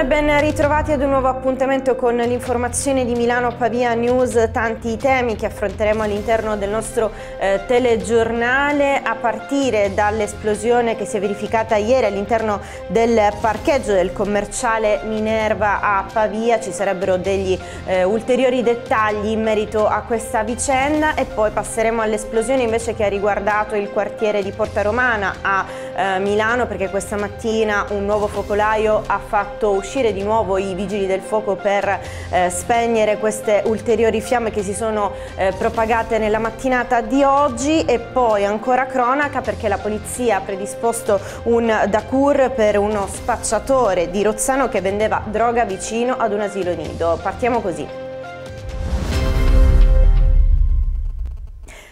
e ben ritrovati ad un nuovo appuntamento con l'informazione di Milano Pavia News, tanti temi che affronteremo all'interno del nostro eh, telegiornale a partire dall'esplosione che si è verificata ieri all'interno del parcheggio del commerciale Minerva a Pavia, ci sarebbero degli eh, ulteriori dettagli in merito a questa vicenda e poi passeremo all'esplosione invece che ha riguardato il quartiere di Porta Romana a eh, Milano perché questa mattina un nuovo focolaio ha fatto uscire uscire di nuovo i vigili del fuoco per eh, spegnere queste ulteriori fiamme che si sono eh, propagate nella mattinata di oggi e poi ancora cronaca perché la polizia ha predisposto un dacur per uno spacciatore di Rozzano che vendeva droga vicino ad un asilo nido. Partiamo così.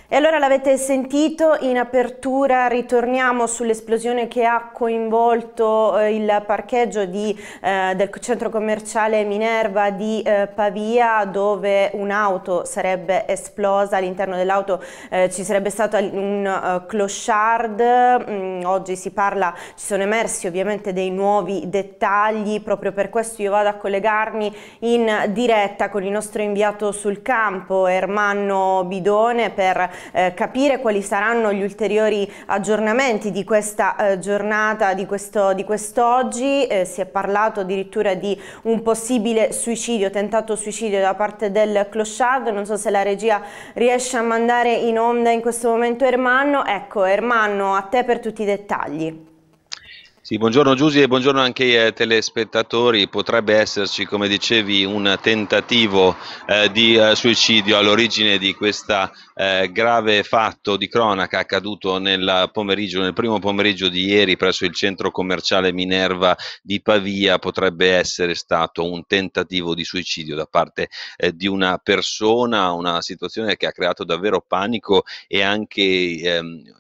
E allora l'avete sentito in apertura, ritorniamo sull'esplosione che ha coinvolto eh, il parcheggio di, eh, del centro commerciale Minerva di eh, Pavia dove un'auto sarebbe esplosa, all'interno dell'auto eh, ci sarebbe stato un uh, clochard, mm, oggi si parla, ci sono emersi ovviamente dei nuovi dettagli, proprio per questo io vado a collegarmi in diretta con il nostro inviato sul campo Ermanno Bidone per eh, capire quali saranno gli ulteriori aggiornamenti di questa eh, giornata, di, questo, di quest'oggi. Eh, si è parlato addirittura di un possibile suicidio, tentato suicidio da parte del clochard. Non so se la regia riesce a mandare in onda in questo momento Ermanno. Ecco, Ermanno, a te per tutti i dettagli. Sì, buongiorno Giusy e buongiorno anche ai eh, telespettatori. Potrebbe esserci, come dicevi, un tentativo eh, di eh, suicidio all'origine di questo eh, grave fatto di cronaca accaduto nel, pomeriggio, nel primo pomeriggio di ieri presso il centro commerciale Minerva di Pavia. Potrebbe essere stato un tentativo di suicidio da parte eh, di una persona, una situazione che ha creato davvero panico e anche ehm,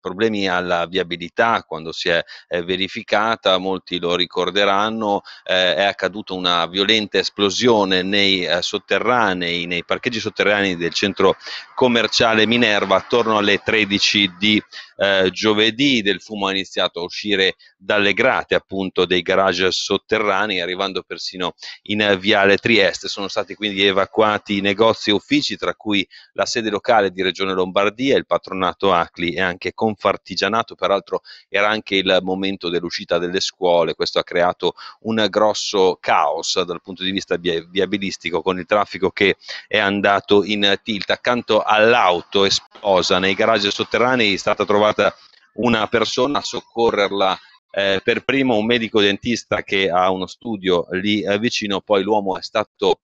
problemi alla viabilità quando si è eh, verificata, molti lo ricorderanno, eh, è accaduta una violenta esplosione nei eh, sotterranei, nei parcheggi sotterranei del centro commerciale Minerva attorno alle 13 di eh, giovedì del fumo ha iniziato a uscire dalle grate appunto dei garage sotterranei arrivando persino in Viale Trieste. Sono stati quindi evacuati negozi e uffici tra cui la sede locale di Regione Lombardia, il patronato Acli e anche Confartigianato, peraltro era anche il momento dell'uscita delle scuole, questo ha creato un grosso caos dal punto di vista viabilistico con il traffico che è andato in tilt accanto all'auto esposa nei garage sotterranei è stata trovata arrivata una persona a soccorrerla eh, per primo un medico dentista che ha uno studio lì eh, vicino, poi l'uomo è stato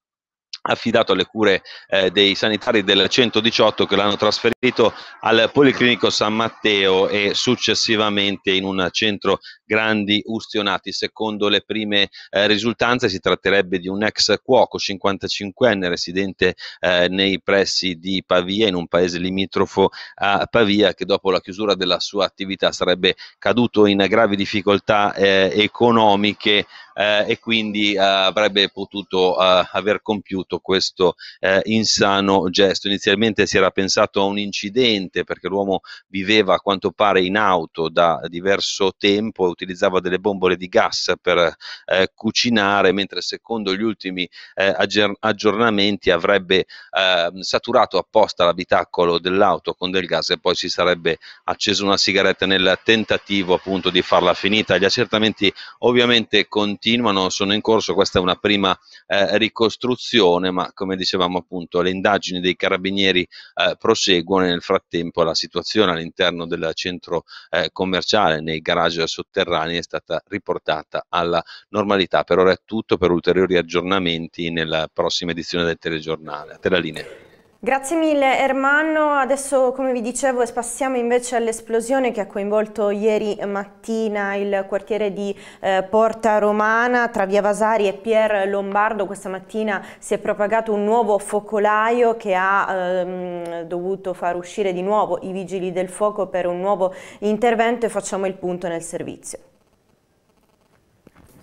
affidato alle cure eh, dei sanitari del 118 che l'hanno trasferito al Policlinico San Matteo e successivamente in un centro grandi ustionati. Secondo le prime eh, risultanze si tratterebbe di un ex cuoco 55enne residente eh, nei pressi di Pavia, in un paese limitrofo a Pavia, che dopo la chiusura della sua attività sarebbe caduto in gravi difficoltà eh, economiche eh, e quindi eh, avrebbe potuto eh, aver compiuto questo eh, insano gesto. Inizialmente si era pensato a un incidente perché l'uomo viveva a quanto pare in auto da diverso tempo e utilizzava delle bombole di gas per eh, cucinare, mentre secondo gli ultimi eh, aggiornamenti avrebbe ehm, saturato apposta l'abitacolo dell'auto con del gas e poi si sarebbe acceso una sigaretta nel tentativo appunto di farla finita. Gli accertamenti ovviamente continuano continuano, sono in corso, questa è una prima eh, ricostruzione, ma come dicevamo appunto le indagini dei carabinieri eh, proseguono e nel frattempo la situazione all'interno del centro eh, commerciale, nei garage sotterranei è stata riportata alla normalità. Per ora è tutto, per ulteriori aggiornamenti nella prossima edizione del telegiornale. A te la linea. Grazie mille Ermanno, adesso come vi dicevo passiamo invece all'esplosione che ha coinvolto ieri mattina il quartiere di eh, Porta Romana tra Via Vasari e Pier Lombardo, questa mattina si è propagato un nuovo focolaio che ha ehm, dovuto far uscire di nuovo i vigili del fuoco per un nuovo intervento e facciamo il punto nel servizio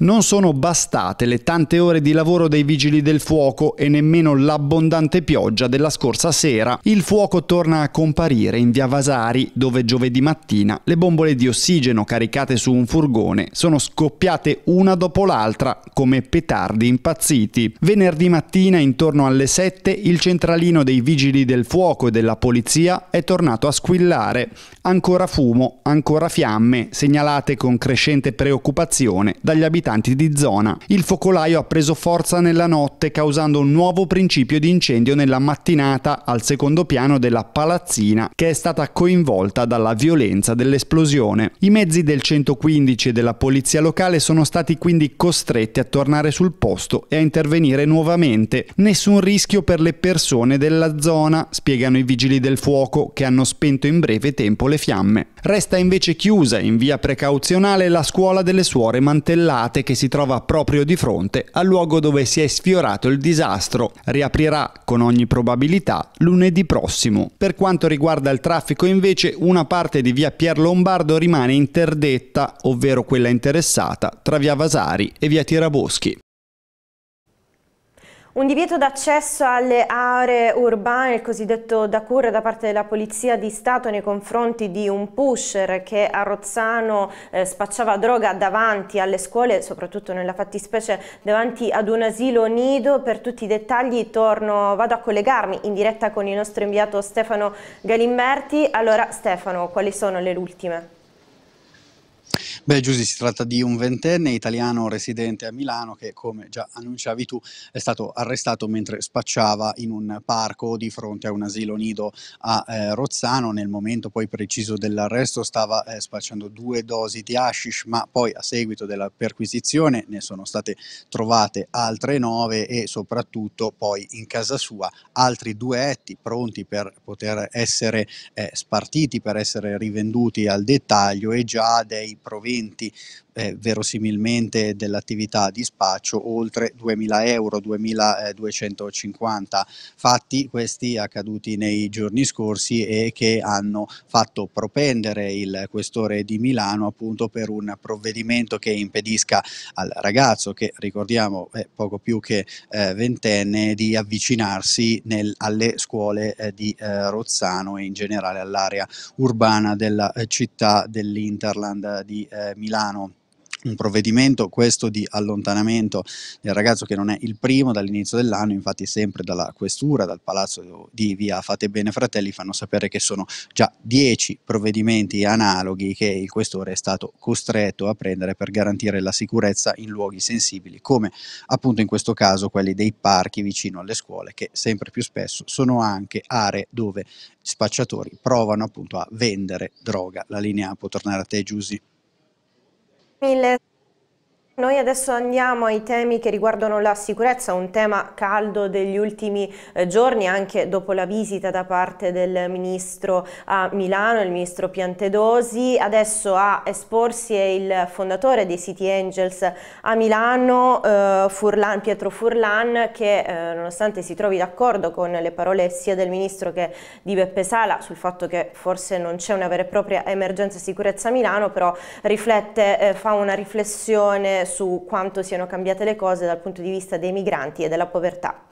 non sono bastate le tante ore di lavoro dei vigili del fuoco e nemmeno l'abbondante pioggia della scorsa sera. Il fuoco torna a comparire in via Vasari, dove giovedì mattina le bombole di ossigeno caricate su un furgone sono scoppiate una dopo l'altra come petardi impazziti. Venerdì mattina intorno alle 7 il centralino dei vigili del fuoco e della polizia è tornato a squillare. Ancora fumo, ancora fiamme, segnalate con crescente preoccupazione dagli abitanti abitanti di zona. Il focolaio ha preso forza nella notte causando un nuovo principio di incendio nella mattinata al secondo piano della palazzina che è stata coinvolta dalla violenza dell'esplosione. I mezzi del 115 e della polizia locale sono stati quindi costretti a tornare sul posto e a intervenire nuovamente. Nessun rischio per le persone della zona, spiegano i vigili del fuoco che hanno spento in breve tempo le fiamme. Resta invece chiusa in via precauzionale la scuola delle suore mantellate Casate che si trova proprio di fronte al luogo dove si è sfiorato il disastro. Riaprirà con ogni probabilità lunedì prossimo. Per quanto riguarda il traffico invece una parte di via Pier Lombardo rimane interdetta, ovvero quella interessata tra via Vasari e via Tiraboschi. Un divieto d'accesso alle aree urbane, il cosiddetto DACUR da parte della Polizia di Stato nei confronti di un pusher che a Rozzano eh, spacciava droga davanti alle scuole, soprattutto nella fattispecie davanti ad un asilo nido. Per tutti i dettagli torno, vado a collegarmi in diretta con il nostro inviato Stefano Galimberti. Allora Stefano, quali sono le ultime? Beh, Giussi, si tratta di un ventenne italiano residente a Milano che, come già annunciavi tu, è stato arrestato mentre spacciava in un parco di fronte a un asilo nido a eh, Rozzano. Nel momento poi preciso dell'arresto stava eh, spacciando due dosi di hashish, ma poi a seguito della perquisizione ne sono state trovate altre nove e soprattutto poi in casa sua altri due etti pronti per poter essere eh, spartiti, per essere rivenduti al dettaglio e già dei proventi parenti eh, verosimilmente dell'attività di spaccio oltre 2.000 euro, 2.250 eh, fatti questi accaduti nei giorni scorsi e che hanno fatto propendere il questore di Milano appunto per un provvedimento che impedisca al ragazzo che ricordiamo è poco più che eh, ventenne di avvicinarsi nel, alle scuole eh, di eh, Rozzano e in generale all'area urbana della eh, città dell'Interland eh, di Milano un provvedimento questo di allontanamento del ragazzo che non è il primo dall'inizio dell'anno, infatti sempre dalla questura, dal palazzo di via Fate Bene Fratelli fanno sapere che sono già 10 provvedimenti analoghi che il questore è stato costretto a prendere per garantire la sicurezza in luoghi sensibili come appunto in questo caso quelli dei parchi vicino alle scuole che sempre più spesso sono anche aree dove spacciatori provano appunto a vendere droga. La linea può tornare a te Giussi miles Noi adesso andiamo ai temi che riguardano la sicurezza, un tema caldo degli ultimi eh, giorni anche dopo la visita da parte del ministro a Milano, il ministro Piantedosi. Adesso a esporsi è il fondatore dei City Angels a Milano, eh, Furlan, Pietro Furlan, che eh, nonostante si trovi d'accordo con le parole sia del ministro che di Beppe Sala sul fatto che forse non c'è una vera e propria emergenza sicurezza a Milano, però riflette, eh, fa una riflessione su quanto siano cambiate le cose dal punto di vista dei migranti e della povertà.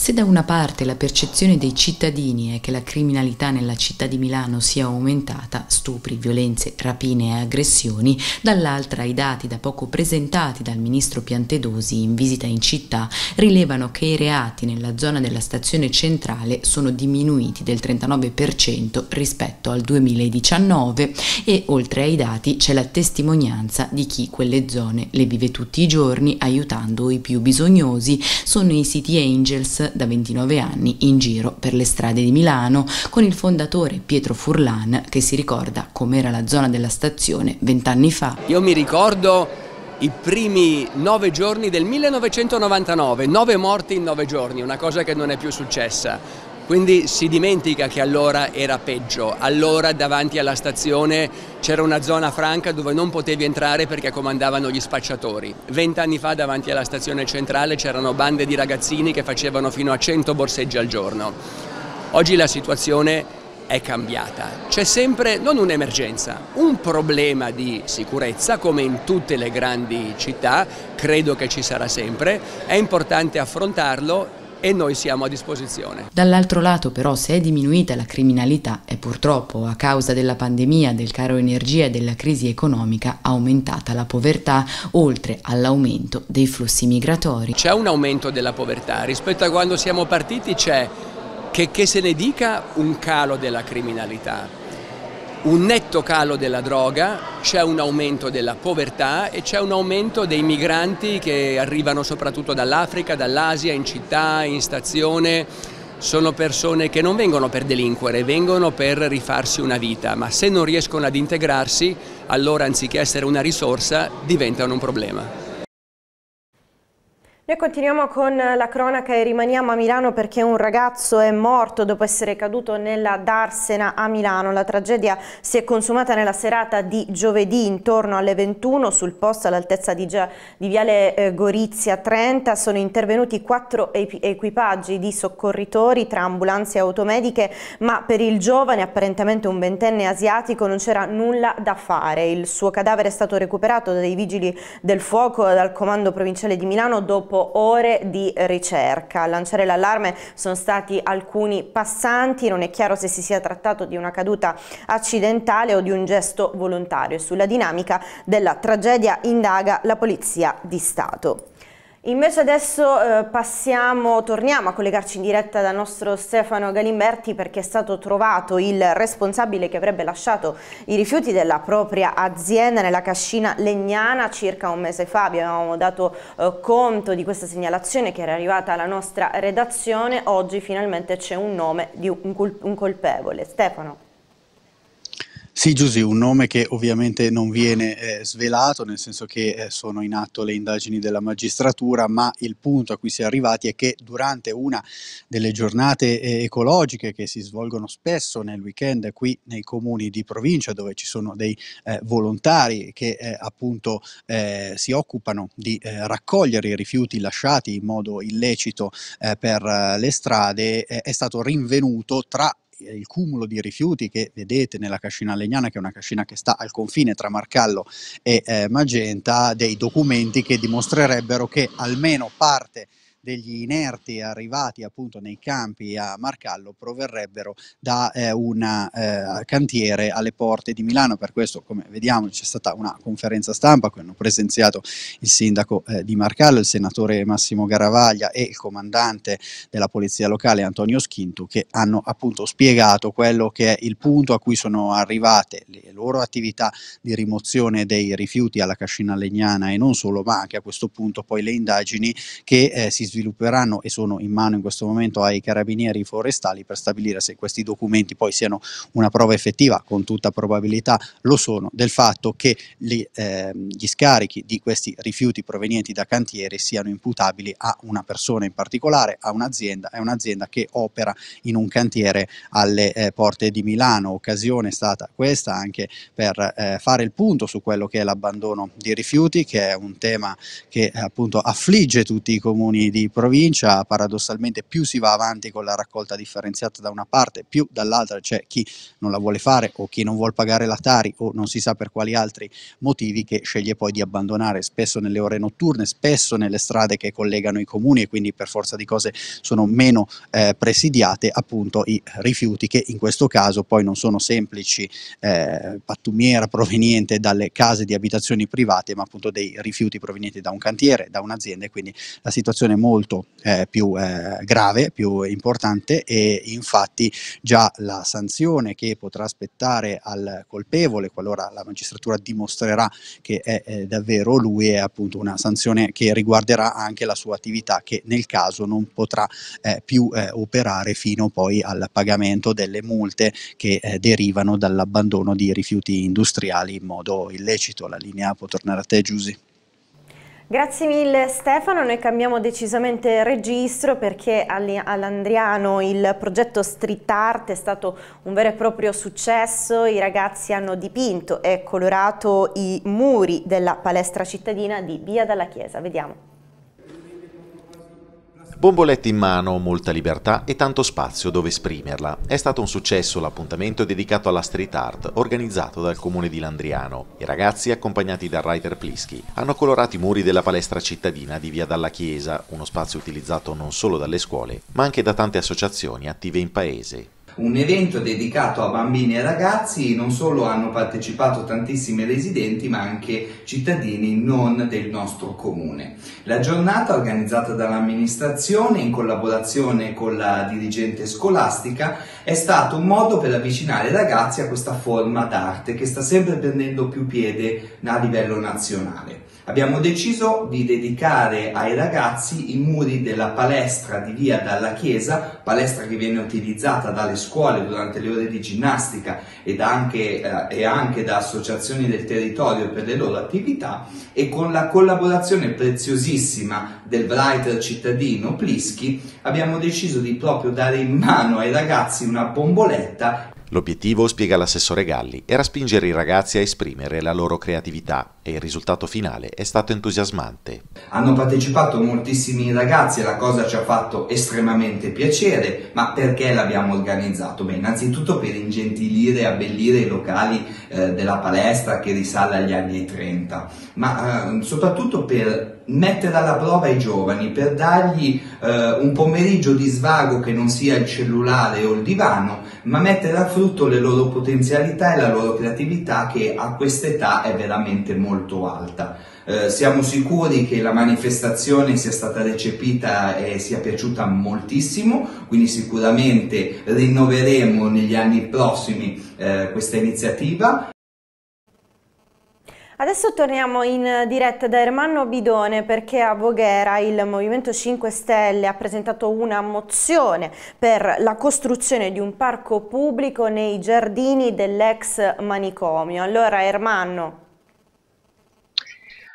Se da una parte la percezione dei cittadini è che la criminalità nella città di Milano sia aumentata, stupri, violenze, rapine e aggressioni, dall'altra i dati da poco presentati dal ministro Piantedosi in visita in città rilevano che i reati nella zona della stazione centrale sono diminuiti del 39% rispetto al 2019 e oltre ai dati c'è la testimonianza di chi quelle zone le vive tutti i giorni aiutando i più bisognosi, sono i City Angels da 29 anni in giro per le strade di Milano con il fondatore Pietro Furlan che si ricorda com'era la zona della stazione vent'anni fa. Io mi ricordo i primi nove giorni del 1999, nove morti in nove giorni, una cosa che non è più successa. Quindi si dimentica che allora era peggio, allora davanti alla stazione c'era una zona franca dove non potevi entrare perché comandavano gli spacciatori. Vent'anni fa davanti alla stazione centrale c'erano bande di ragazzini che facevano fino a 100 borseggi al giorno. Oggi la situazione è cambiata. C'è sempre non un'emergenza, un problema di sicurezza come in tutte le grandi città, credo che ci sarà sempre, è importante affrontarlo e noi siamo a disposizione. Dall'altro lato però se è diminuita la criminalità è purtroppo a causa della pandemia, del caro energia e della crisi economica aumentata la povertà oltre all'aumento dei flussi migratori. C'è un aumento della povertà rispetto a quando siamo partiti c'è che, che se ne dica un calo della criminalità un netto calo della droga, c'è un aumento della povertà e c'è un aumento dei migranti che arrivano soprattutto dall'Africa, dall'Asia, in città, in stazione. Sono persone che non vengono per delinquere, vengono per rifarsi una vita, ma se non riescono ad integrarsi, allora anziché essere una risorsa diventano un problema. Noi continuiamo con la cronaca e rimaniamo a Milano perché un ragazzo è morto dopo essere caduto nella Darsena a Milano. La tragedia si è consumata nella serata di giovedì intorno alle 21 sul posto all'altezza di, di, Viale eh, Gorizia 30. Sono intervenuti quattro equipaggi di soccorritori tra ambulanze e automediche ma per il giovane, apparentemente un ventenne asiatico, non c'era nulla da fare. Il suo cadavere è stato recuperato dai vigili del fuoco dal comando provinciale di Milano dopo dopo ore di ricerca. A lanciare l'allarme sono stati alcuni passanti, non è chiaro se si sia trattato di una caduta accidentale o di un gesto volontario. Sulla dinamica della tragedia indaga la Polizia di Stato. Invece adesso eh, passiamo, torniamo a collegarci in diretta dal nostro Stefano Galimberti perché è stato trovato il responsabile che avrebbe lasciato i rifiuti della propria azienda nella cascina legnana circa un mese fa. Vi avevamo dato eh, conto di questa segnalazione che era arrivata alla nostra redazione. Oggi finalmente c'è un nome di un, col un colpevole. Stefano. Sì, Giusy, un nome che ovviamente non viene eh, svelato, nel senso che eh, sono in atto le indagini della magistratura, ma il punto a cui si è arrivati è che durante una delle giornate eh, ecologiche che si svolgono spesso nel weekend qui nei comuni di provincia, dove ci sono dei eh, volontari che eh, appunto eh, si occupano di raccogliere i rifiuti lasciati in modo illecito per le strade, è stato rinvenuto tra eh, il cumulo di rifiuti che vedete nella cascina legnana, che è una cascina che sta al confine tra Marcallo e eh, Magenta, dei documenti che dimostrerebbero che almeno parte degli inerti arrivati appunto nei campi a Marcallo proverrebbero da eh, un eh, cantiere alle porte di Milano. Per questo, come vediamo, c'è stata una conferenza stampa che hanno presenziato il sindaco eh, di Marcallo, il senatore Massimo Garavaglia e il comandante della polizia locale Antonio Schintu che hanno appunto spiegato quello che è il punto a cui sono arrivate le loro attività di rimozione dei rifiuti alla Cascina Legnana e non solo, ma anche a questo punto poi le indagini che eh, si svilupperanno e sono in mano in questo momento ai carabinieri forestali per stabilire se questi documenti poi siano una prova effettiva, con tutta probabilità lo sono, del fatto che gli, eh, gli scarichi di questi rifiuti provenienti da cantieri siano imputabili a una persona in particolare, a un'azienda, è un'azienda che opera in un cantiere alle eh, porte di Milano, occasione è stata questa anche per eh, fare il punto su quello che è l'abbandono di rifiuti, che è un tema che eh, appunto affligge tutti i comuni di provincia, paradossalmente più si va avanti con la raccolta differenziata da una parte, più dall'altra c'è chi non la vuole fare o chi non vuole pagare la Tari o non si sa per quali altri motivi che sceglie poi di abbandonare spesso nelle ore notturne, spesso nelle strade che collegano i comuni e quindi per forza di cose sono meno eh, presidiate appunto i rifiuti che in questo caso poi non sono semplici eh, pattumiera proveniente dalle case di abitazioni private, ma appunto dei rifiuti provenienti da un cantiere, da un'azienda e quindi la situazione è molto eh, più eh, grave, più importante e infatti già la sanzione che potrà aspettare al colpevole qualora la magistratura dimostrerà che è eh, davvero lui è appunto una sanzione che riguarderà anche la sua attività che nel caso non potrà eh, più eh, operare fino poi al pagamento delle multe che eh, derivano dall'abbandono di rifiuti rifiuti industriali in modo illecito. La linea può tornare a te Giusy. Grazie mille Stefano, noi cambiamo decisamente registro perché all'Andriano il progetto Street Art è stato un vero e proprio successo, i ragazzi hanno dipinto e colorato i muri della palestra cittadina di Via dalla Chiesa, vediamo. Bomboletti in mano, molta libertà e tanto spazio dove esprimerla. È stato un successo l'appuntamento dedicato alla street art organizzato dal comune di Landriano. I ragazzi, accompagnati dal writer Plischi, hanno colorato i muri della palestra cittadina di Via Dalla Chiesa, uno spazio utilizzato non solo dalle scuole, ma anche da tante associazioni attive in paese un evento dedicato a bambini e ragazzi, non solo hanno partecipato tantissimi residenti ma anche cittadini non del nostro comune. La giornata organizzata dall'amministrazione in collaborazione con la dirigente scolastica è stato un modo per avvicinare i ragazzi a questa forma d'arte che sta sempre prendendo più piede a livello nazionale. Abbiamo deciso di dedicare ai ragazzi i muri della palestra di via dalla chiesa, palestra che viene utilizzata dalle scuole durante le ore di ginnastica ed anche, eh, e anche da associazioni del territorio per le loro attività e con la collaborazione preziosissima del writer cittadino Plischi abbiamo deciso di proprio dare in mano ai ragazzi una bomboletta L'obiettivo, spiega l'assessore Galli, era spingere i ragazzi a esprimere la loro creatività e il risultato finale è stato entusiasmante. Hanno partecipato moltissimi ragazzi e la cosa ci ha fatto estremamente piacere, ma perché l'abbiamo organizzato? Beh, innanzitutto per ingentilire e abbellire i locali eh, della palestra che risale agli anni 30, ma eh, soprattutto per mettere alla prova i giovani per dargli eh, un pomeriggio di svago che non sia il cellulare o il divano, ma mettere a fronte frutto le loro potenzialità e la loro creatività che a quest'età è veramente molto alta. Eh, siamo sicuri che la manifestazione sia stata recepita e sia piaciuta moltissimo, quindi sicuramente rinnoveremo negli anni prossimi eh, questa iniziativa. Adesso torniamo in diretta da Ermanno Bidone perché a Voghera il Movimento 5 Stelle ha presentato una mozione per la costruzione di un parco pubblico nei giardini dell'ex manicomio. Allora Ermanno.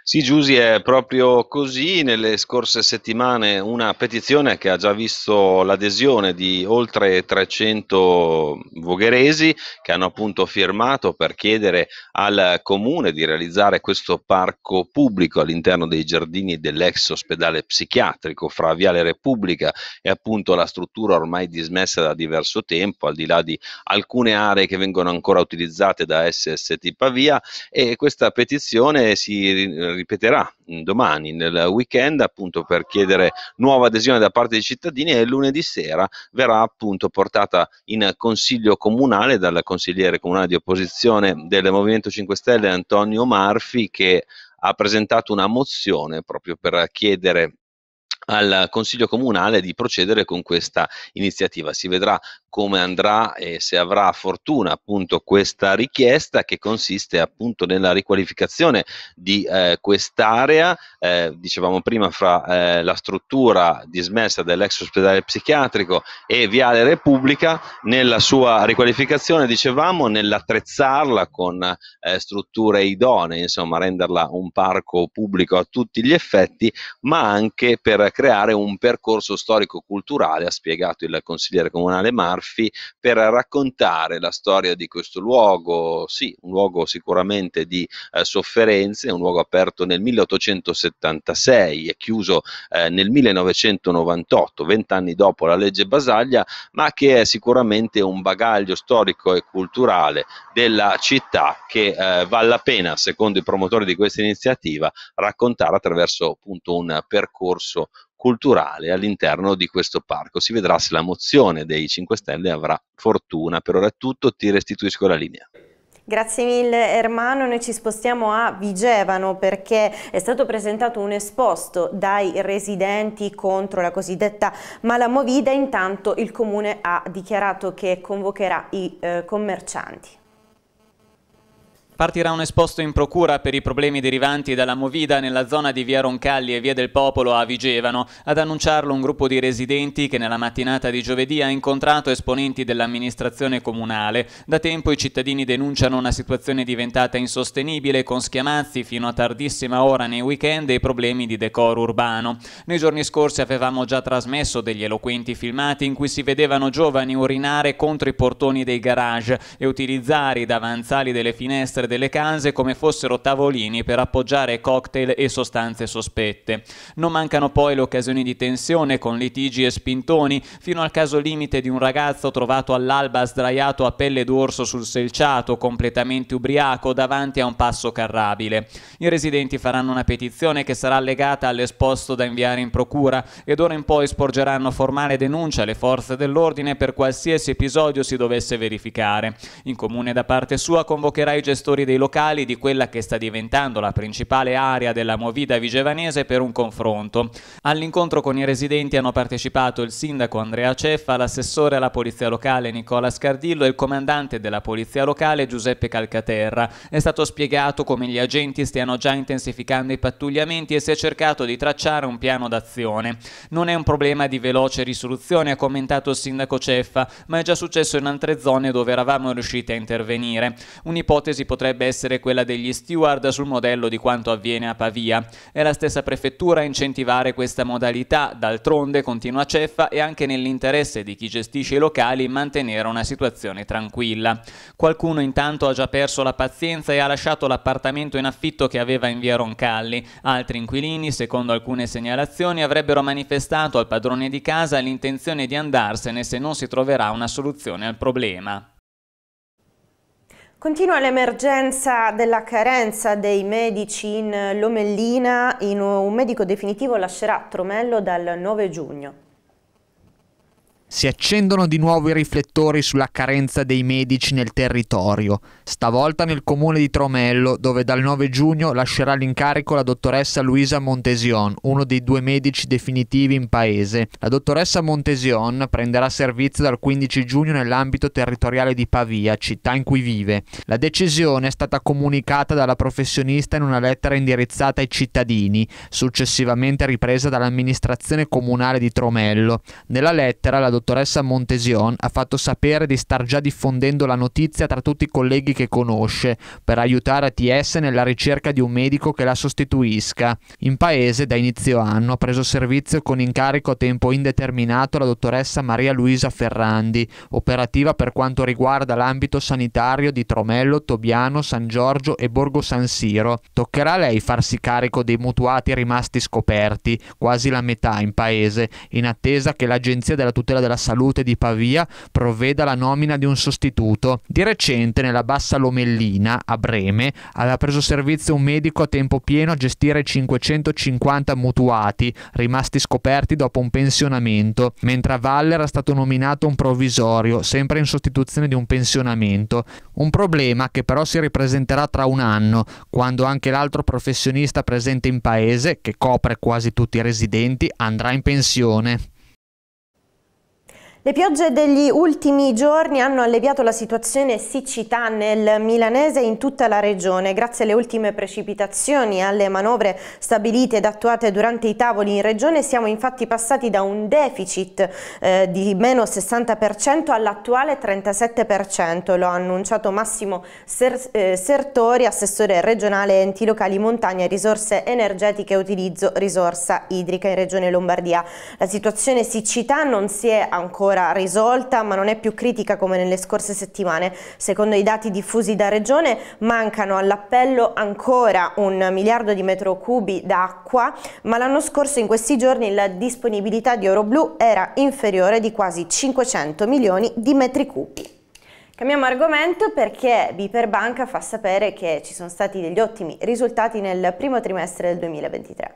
Sì, Giusy, è proprio così. Nelle scorse settimane una petizione che ha già visto l'adesione di oltre 300 vogheresi che hanno appunto firmato per chiedere al comune di realizzare questo parco pubblico all'interno dei giardini dell'ex ospedale psichiatrico fra Viale Repubblica e appunto la struttura ormai dismessa da diverso tempo, al di là di alcune aree che vengono ancora utilizzate da SST Pavia e questa petizione si ripeterà mm, domani nel weekend appunto per chiedere nuova adesione da parte dei cittadini e lunedì sera verrà appunto portata in consiglio comunale dal consigliere comunale di opposizione del Movimento 5 Stelle Antonio Marfi che ha presentato una mozione proprio per chiedere al Consiglio Comunale di procedere con questa iniziativa. Si vedrà come andrà e se avrà fortuna appunto questa richiesta che consiste appunto nella riqualificazione di eh, quest'area, eh, dicevamo prima fra eh, la struttura dismessa dell'ex ospedale psichiatrico e Viale Repubblica, nella sua riqualificazione dicevamo nell'attrezzarla con eh, strutture idonee, insomma renderla un parco pubblico a tutti gli effetti, ma anche per creare un percorso storico-culturale, ha spiegato il consigliere comunale Marfi, per raccontare la storia di questo luogo, sì, un luogo sicuramente di eh, sofferenze, un luogo aperto nel 1876 e chiuso eh, nel 1998, vent'anni dopo la legge Basaglia, ma che è sicuramente un bagaglio storico e culturale della città che eh, vale la pena, secondo i promotori di questa iniziativa, raccontare attraverso appunto un percorso culturale all'interno di questo parco. Si vedrà se la mozione dei 5 Stelle avrà fortuna. Per ora è tutto, ti restituisco la linea. Grazie mille Ermano, noi ci spostiamo a Vigevano perché è stato presentato un esposto dai residenti contro la cosiddetta malamovida, intanto il comune ha dichiarato che convocherà i eh, commercianti. Partirà un esposto in procura per i problemi derivanti dalla movida nella zona di Via Roncalli e Via del Popolo a Vigevano. Ad annunciarlo un gruppo di residenti che nella mattinata di giovedì ha incontrato esponenti dell'amministrazione comunale. Da tempo i cittadini denunciano una situazione diventata insostenibile con schiamazzi fino a tardissima ora nei weekend e problemi di decoro urbano. Nei giorni scorsi avevamo già trasmesso degli eloquenti filmati in cui si vedevano giovani urinare contro i portoni dei garage e utilizzare i davanzali delle finestre delle canse come fossero tavolini per appoggiare cocktail e sostanze sospette. Non mancano poi le occasioni di tensione con litigi e spintoni, fino al caso limite di un ragazzo trovato all'alba sdraiato a pelle d'orso sul selciato, completamente ubriaco, davanti a un passo carrabile. I residenti faranno una petizione che sarà legata all'esposto da inviare in procura ed ora in poi sporgeranno formale denuncia alle forze dell'ordine per qualsiasi episodio si dovesse verificare. In comune da parte sua convocherà i gestori gestori dei locali di quella che sta diventando la principale area della Movida vigevanese per un confronto. All'incontro con i residenti hanno partecipato il sindaco Andrea Ceffa, l'assessore alla polizia locale Nicola Scardillo e il comandante della polizia locale Giuseppe Calcaterra. È stato spiegato come gli agenti stiano già intensificando i pattugliamenti e si è cercato di tracciare un piano d'azione. Non è un problema di veloce risoluzione, ha commentato il sindaco Ceffa, ma è già successo in altre zone dove eravamo riusciti a intervenire. Un'ipotesi potrebbe potrebbe essere quella degli steward sul modello di quanto avviene a Pavia. È la stessa prefettura a incentivare questa modalità, d'altronde continua Ceffa e anche nell'interesse di chi gestisce i locali mantenere una situazione tranquilla. Qualcuno intanto ha già perso la pazienza e ha lasciato l'appartamento in affitto che aveva in via Roncalli. Altri inquilini, secondo alcune segnalazioni, avrebbero manifestato al padrone di casa l'intenzione di andarsene se non si troverà una soluzione al problema. Continua l'emergenza della carenza dei medici in Lomellina, in un medico definitivo lascerà Tromello dal 9 giugno. Si accendono di nuovo i riflettori sulla carenza dei medici nel territorio, stavolta nel comune di Tromello, dove dal 9 giugno lascerà l'incarico la dottoressa Luisa Montesion, uno dei due medici definitivi in paese. La dottoressa Montesion prenderà servizio dal 15 giugno nell'ambito territoriale di Pavia, città in cui vive. La decisione è stata comunicata dalla professionista in una lettera indirizzata ai cittadini, successivamente ripresa dall'amministrazione comunale di Tromello. Nella lettera la dottoressa dottoressa Montesion ha fatto sapere di star già diffondendo la notizia tra tutti i colleghi che conosce per aiutare ATS nella ricerca di un medico che la sostituisca. In paese da inizio anno ha preso servizio con incarico a tempo indeterminato la dottoressa Maria Luisa Ferrandi, operativa per quanto riguarda l'ambito sanitario di Tromello, Tobiano, San Giorgio e Borgo San Siro. Toccherà a lei farsi carico dei mutuati rimasti scoperti, quasi la metà in paese, in attesa che l'Agenzia della tutela della della salute di Pavia provveda alla nomina di un sostituto. Di recente nella bassa Lomellina, a Breme, aveva preso servizio un medico a tempo pieno a gestire 550 mutuati, rimasti scoperti dopo un pensionamento, mentre a Valle era stato nominato un provvisorio, sempre in sostituzione di un pensionamento. Un problema che però si ripresenterà tra un anno, quando anche l'altro professionista presente in paese, che copre quasi tutti i residenti, andrà in pensione. Le piogge degli ultimi giorni hanno alleviato la situazione siccità nel Milanese e in tutta la regione. Grazie alle ultime precipitazioni e alle manovre stabilite ed attuate durante i tavoli in regione siamo infatti passati da un deficit eh, di meno 60% all'attuale 37%. Lo ha annunciato Massimo Ser eh, Sertori, assessore regionale enti locali montagna, risorse energetiche e utilizzo risorsa idrica in regione Lombardia. La situazione siccità non si è ancora ancora risolta ma non è più critica come nelle scorse settimane. Secondo i dati diffusi da Regione mancano all'appello ancora un miliardo di metro cubi d'acqua ma l'anno scorso in questi giorni la disponibilità di oro blu era inferiore di quasi 500 milioni di metri cubi. Cambiamo argomento perché Biperbanca fa sapere che ci sono stati degli ottimi risultati nel primo trimestre del 2023.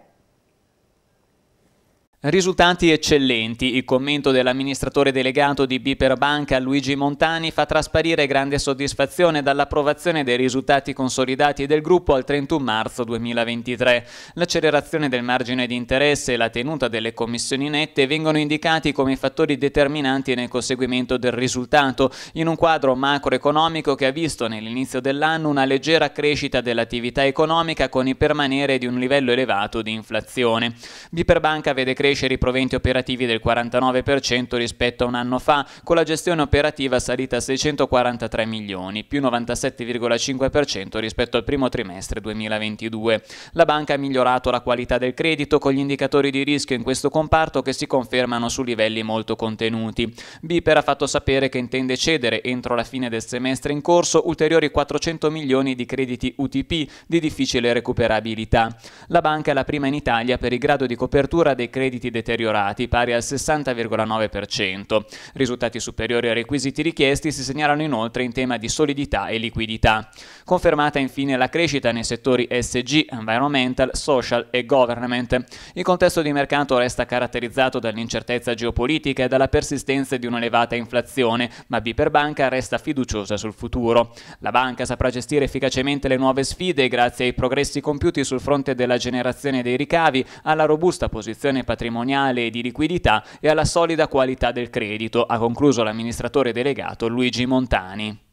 Risultati eccellenti. Il commento dell'amministratore delegato di Biper Banca Luigi Montani fa trasparire grande soddisfazione dall'approvazione dei risultati consolidati del gruppo al 31 marzo 2023. L'accelerazione del margine di interesse e la tenuta delle commissioni nette vengono indicati come fattori determinanti nel conseguimento del risultato in un quadro macroeconomico che ha visto nell'inizio dell'anno una leggera crescita dell'attività economica con il permanere di un livello elevato di inflazione. Biper Banca vede crescere crescere i proventi operativi del 49% rispetto a un anno fa, con la gestione operativa salita a 643 milioni, più 97,5% rispetto al primo trimestre 2022. La banca ha migliorato la qualità del credito con gli indicatori di rischio in questo comparto che si confermano su livelli molto contenuti. Biper ha fatto sapere che intende cedere entro la fine del semestre in corso ulteriori 400 milioni di crediti UTP di difficile recuperabilità. La banca è la prima in Italia per il grado di copertura dei crediti crediti deteriorati, pari al 60,9%. Risultati superiori ai requisiti richiesti si segnalano inoltre in tema di solidità e liquidità. Confermata infine la crescita nei settori SG, environmental, social e government. Il contesto di mercato resta caratterizzato dall'incertezza geopolitica e dalla persistenza di un'elevata inflazione, ma B banca resta fiduciosa sul futuro. La banca saprà gestire efficacemente le nuove sfide grazie ai progressi compiuti sul fronte della generazione dei ricavi, alla robusta posizione patrimoniale patrimoniale e di liquidità e alla solida qualità del credito, ha concluso l'amministratore delegato Luigi Montani.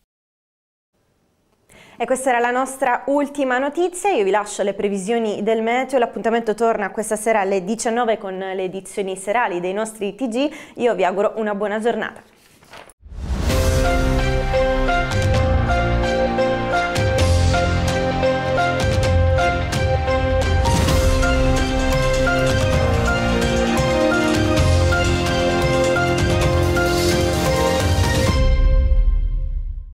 E questa era la nostra ultima notizia, io vi lascio le previsioni del meteo, l'appuntamento torna questa sera alle 19 con le edizioni serali dei nostri TG, io vi auguro una buona giornata.